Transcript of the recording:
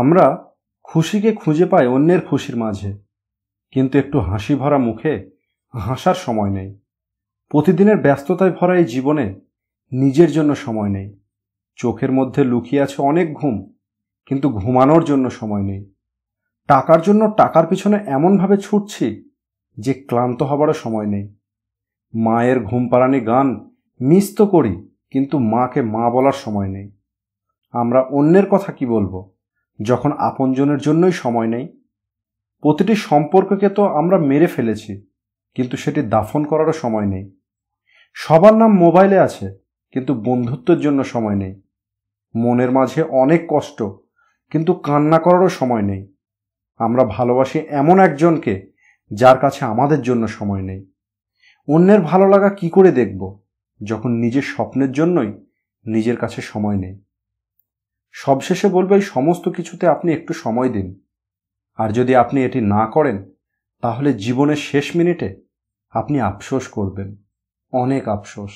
আমরা খুশিকে খুঁজে পাই অন্যের খুশির মাঝে কিন্তু একটু হাসি ভরা মুখে হাসার সময় নেই প্রতিদিনের ব্যস্ততায় ভরা এই জীবনে নিজের জন্য সময় নেই চোখের মধ্যে লুকিয়ে আছে অনেক ঘুম কিন্তু ঘুমানোর জন্য সময় নেই টাকার জন্য টাকার পিছনে এমনভাবে ছুটছি যে ক্লান্ত হবারও সময় নেই মায়ের ঘুম পাড়ানি গান মিস তো করি কিন্তু মাকে মা বলার সময় নেই আমরা অন্যের কথা কি বলবো যখন আপনজনের জন্যই সময় নেই প্রতিটি সম্পর্ককে তো আমরা মেরে ফেলেছি কিন্তু সেটি দাফন করারও সময় নেই সবার নাম মোবাইলে আছে কিন্তু বন্ধুত্বের জন্য সময় নেই মনের মাঝে অনেক কষ্ট কিন্তু কান্না করারও সময় নেই আমরা ভালোবাসি এমন একজনকে যার কাছে আমাদের জন্য সময় নেই অন্যের ভালো লাগা কি করে দেখব যখন নিজের স্বপ্নের জন্যই নিজের কাছে সময় নেই সবশেষে বলব এই সমস্ত কিছুতে আপনি একটু সময় দিন আর যদি আপনি এটি না করেন তাহলে জীবনের শেষ মিনিটে আপনি আফসোস করবেন অনেক আফসোস